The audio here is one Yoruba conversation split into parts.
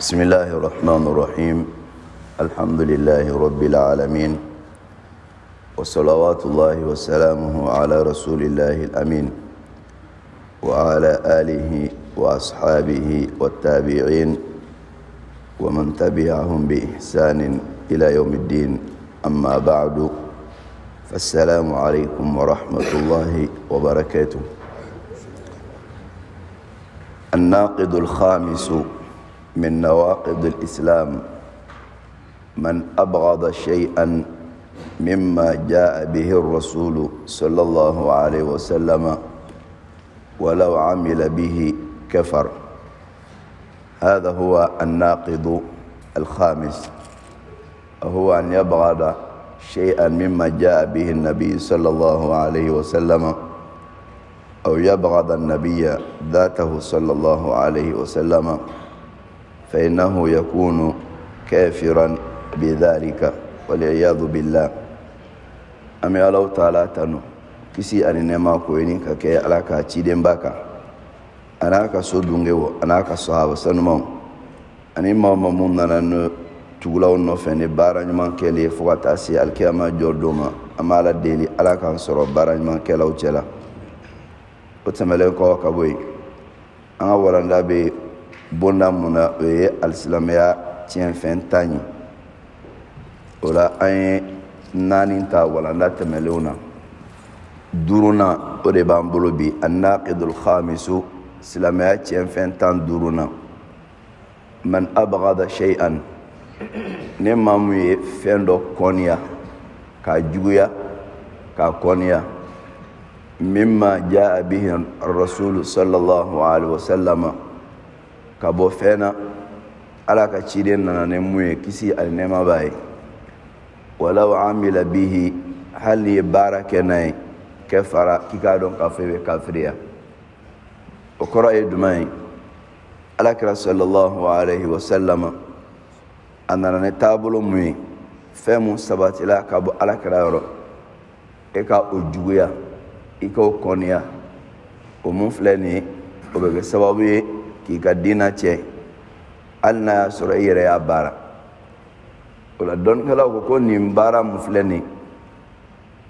بسم الله الرحمن الرحيم الحمد لله رب العالمين وصلوات الله وسلامه على رسول الله الأمين وعلى آله وأصحابه والتابعين ومن تبعهم بإحسان إلى يوم الدين أما بعد فالسلام عليكم ورحمة الله وبركاته الناقد الخامس من نواقض الإسلام من أبغض شيئا مما جاء به الرسول صلى الله عليه وسلم ولو عمل به كفر هذا هو الناقض الخامس هو أن يبغض شيئا مما جاء به النبي صلى الله عليه وسلم أو يبغض النبي ذاته صلى الله عليه وسلم فإنه يكون كافرا بذلك والعياذ بالله أمي الله تعالى تنو kisi ani nɛma ko ni ka kɛ ala ka cidenba kan a n'a ka so dungewo a n'a ka sahaba sanumaw ani ma ma mun nana no tugulaw nɔfɛ ni baara ɲuman kɛli fɔɔ ka taa se alikiyama jɔ don ma an b'a la deli ala k'an sɔrɔ baara ɲumankɛlaw cɛla o tɛmɛlen kɔ ka bo yen an ka walanda be bonda muna e o ye alisilamɛya tiɲɛfɛn ta ye o la an ye naani ta walanda tɛmɛlenw na duurunan o de b'an bolo bi annaqidul khamisu silamɛya tiɲɛfɛn tan duruna man abagada shay'an ne maa mun ye fɛn dɔ kɔniya k'a juguya k'a kɔniya min jaa bihi rasulu sallallahu alaihi wa sallama ka bɔ fɛn na ala ka ciden nana ni mun ye kisi ani nɛɛma b'a ye walaw amila bihi hali ni ye baara kɛ n'a ye kɛ fara k'i k'a dɔn k'a fɔ i bɛ kafiriya o kɔrɔ ye duman ye alakira sallallahu alaihi wasallama a nana ni taabolo mun ye fɛn mun sabatila ka bɔ alakira yɔrɔ e ka o juguya i ka o kɔniya o mun filɛ nin ye o bɛ kɛ sababu ye k'i ka diina cɛ hali n'a y'a sɔrɔ i yɛrɛ y'a baara o la dɔnnikɛlaw ko ko nin baara mun filɛ nin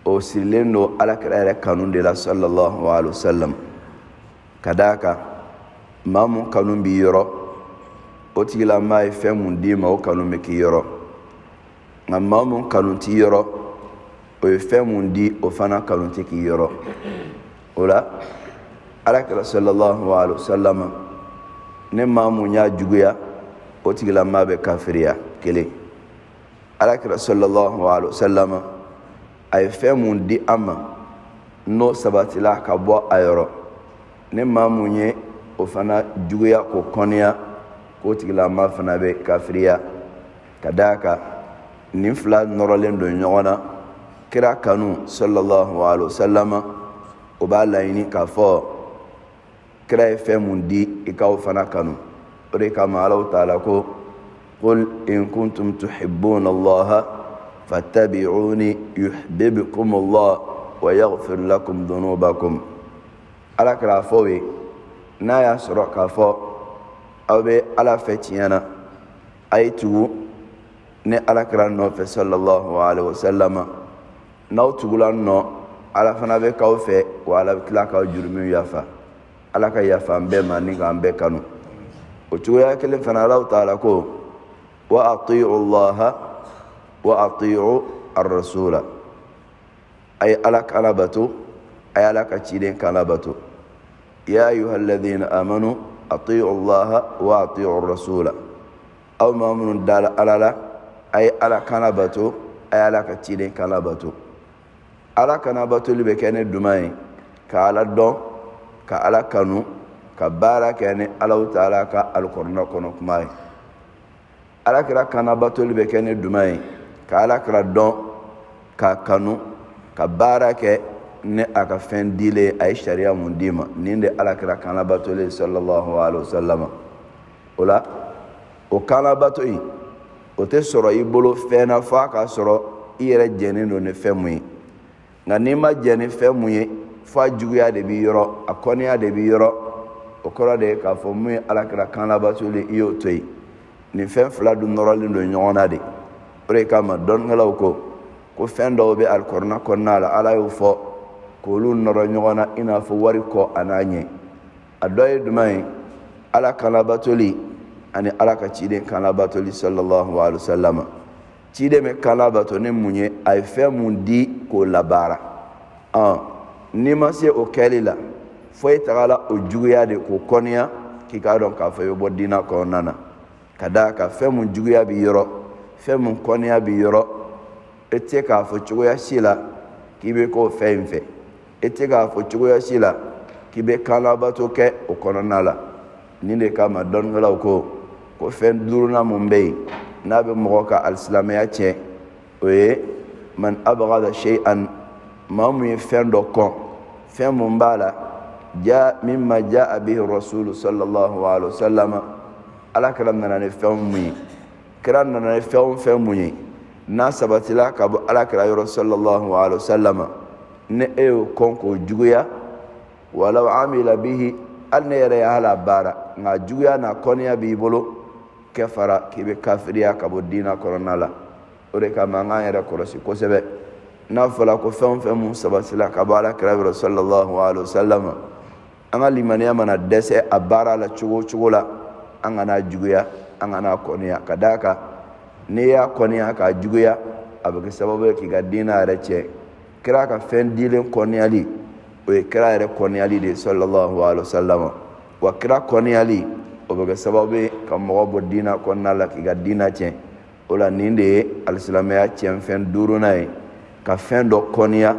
o sirilen don alakira yɛrɛ kanu de la sallallahu alaihi wasallam ka d'a kan maa mun kanu b'i yɔrɔ o tigila maa ye fɛn mun d'i ma o kanu bɛ k'i yɔrɔ nka maa mun kanu t'i yɔrɔ o ye fɛn mun di o fana kanu tɛ k'i yɔrɔ o la alakira sallallahu alaihi wasallam ne maa mun y'a juguya o tigila maa bɛ kafiriya kelen alakira sallallahu alaihi wasallam a ye fɛn mun di an ma n'o sabatila ka bɔ a yɔrɔ ne maa mun ye o fana juguya k'o kɔniya k'o tigila maa fana bɛ kafiriya ka d'a kan nin fila nɔrɔlen don ɲɔgɔn na kira kanu sallallahu alaihi wasallam o b'a laɲini k'a fɔ kira ye fɛn mun di i k'aw fana kanu o de kama alaw taala ko qul in kuntum tuhibbuna allaha fattabi'uni yuhibbukum allah wa yaghfir lakum dhunubakum ala kɛra a fɔ o ye n'a y'a sɔrɔ k'a fɔ aw bɛ ala fɛ tiɲɛ na a ye tugu ni ala kɛra nɔfɛ sallallahu alaihi wa sallam n'aw tugula nɔ ala fana bɛ k'aw fɛ wa ala bɛ tila k'aw jurumiw yafa. ala ka yafa an bɛɛ ma ni k'an bɛɛ kanu o cogoya kelen fana alaw taala ko wa atiu llaha wa atiu arrasula a ye ala ka ala bato a ye ya ayuha alladina amanu atiu llaha wa atiu rasula aw ma minnu dala ala la a ye ala ka ala bato a ye ala ka ka ala ka ala kanu ka baara kɛ ni alaw taala ka alikɔrɔna kɔnɔ kuma ye alakira kanabatoli bɛ kɛ ni duma ye ka alakira dɔn ka kanu ka baara kɛ ni a ka fɛn dile a ye sariya mun d'i ma nin de alakira kanabatoli sallallahu alaihi wasallam o la o kanabato in o tɛ sɔrɔ i bolo fɛn na f'a ka sɔrɔ i yɛrɛ jɛnnen don ni fɛn mun ye nka n'i ma jɛn ni fɛn mun ye fa juguya de b'i yɔrɔ a kɔniya de b'i yɔrɔ o kɔrɔ de ye k'a fɔ mun ye alakira kan labatoli i y'o to yen nin fɛn fila dun nɔrɔlen don ɲɔgɔn na de o de kama dɔnnikɛlaw ko ko fɛn dɔw bɛ alikɔrɔna kɔnɔna la ala y'o fɔ k'olu nɔrɔ ɲɔgɔn na i n'a fɔ wari kɔ a n'a ɲɛ a dɔ ye jumɛn ye ala kan labatoli ani ala ka ciden kan labatoli sallallahu alaihi wa sallam ciden bɛ kan labato ni mun ye a ye fɛn mun di k'o labaara n'i ma se o kɛli la fo i taga la o juguya de k'o kɔniya k'i k'a dɔn k'a fɔ i bɛ bɔ diinɛ kɔnɔna na ka d'a kan fɛn mun juguya b'i yɔrɔ fɛn mun kɔniya b'i yɔrɔ e tɛ se k'a fɔ cogoya si la k'i bɛ k'o fɛn in fɛ e tɛ k'a fɔ cogoya si la k'i bɛ kan labato kɛ o kɔnɔna la nin de kama dɔnnikɛlaw ko ko fɛn duurunan mun bɛ yen n'a bɛ mɔgɔ ka alisilamɛya tiɲɛ o ye man abagada an maa mun ye fɛn dɔ kɔn fɛn mun b'a la ja min ma ja a bihi rasulu sallallahu alaihi wa sallam ala kɛra nana ni fɛn mun ye kira nana ni fɛn o fɛn mun ye n'a sabatila ka bɔ ala kɛra yɔrɔ sallallahu alaihi wa sallam ni e y'o kɔn k'o juguya walaw amila bihi hali ne yɛrɛ y'a hal'a baara nka juguya n'a kɔniya b'i bolo kɛ fara k'i bɛ kafiriya ka bɔ diinɛ kɔnɔna la o de kama an k'an yɛrɛ kɔlɔsi kosɛbɛ. n'a fɔla ko fɛn o fɛn mun sabatila ka bɔ ala yɔrɔ sallallahu alaihi wa sallam an ka limaniya mana dɛsɛ a baara la cogo o cogo la an kana juguya an kana kɔniya ka d'a kan n'i y'a kɔniya k'a juguya a bɛ kɛ sababu ye k'i ka diinɛ yɛrɛ cɛ kira ka fɛn dilen kɔniyali o ye kira yɛrɛ kɔniyali de ye sallallahu alaihi wa sallam wa kira kɔniyali o bɛ kɛ sababu ye ka mɔgɔ bɔ diinɛ kɔnɔna la k'i ka diinɛ cɛn o la nin de ye alisilamɛya tiɲɛ fɛn duurunan ye ka fɛn dɔ kɔniya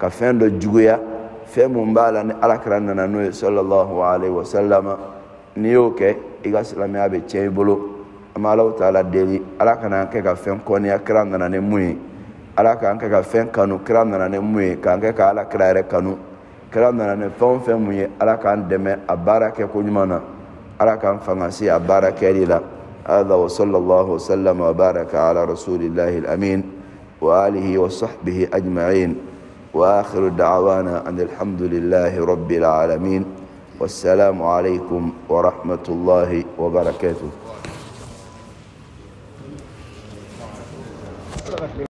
ka fɛn dɔ juguya fɛn mun b'a la ni alakira nana n'o ye sallallahu alaihi wa sallama n'i y'o kɛ i ka silamɛya bɛ tiɲɛ i bolo an bɛ alaw taala deli ala kana an kɛ ka fɛn kɔniya kira nana ni mun ye ala k'an kɛ ka fɛn kanu kira nana ni mun ye k'an kɛ ka alakira yɛrɛ kanu kira nana ni fɛn o fɛn mun ye ala k'an dɛmɛ a baara kɛ koɲuman na ala k'an fanga se a baara kɛli la هذا وصلى الله وسلم وبارك على رسول الله الأمين وآله وصحبه أجمعين وآخر دعوانا أن الحمد لله رب العالمين والسلام عليكم ورحمة الله وبركاته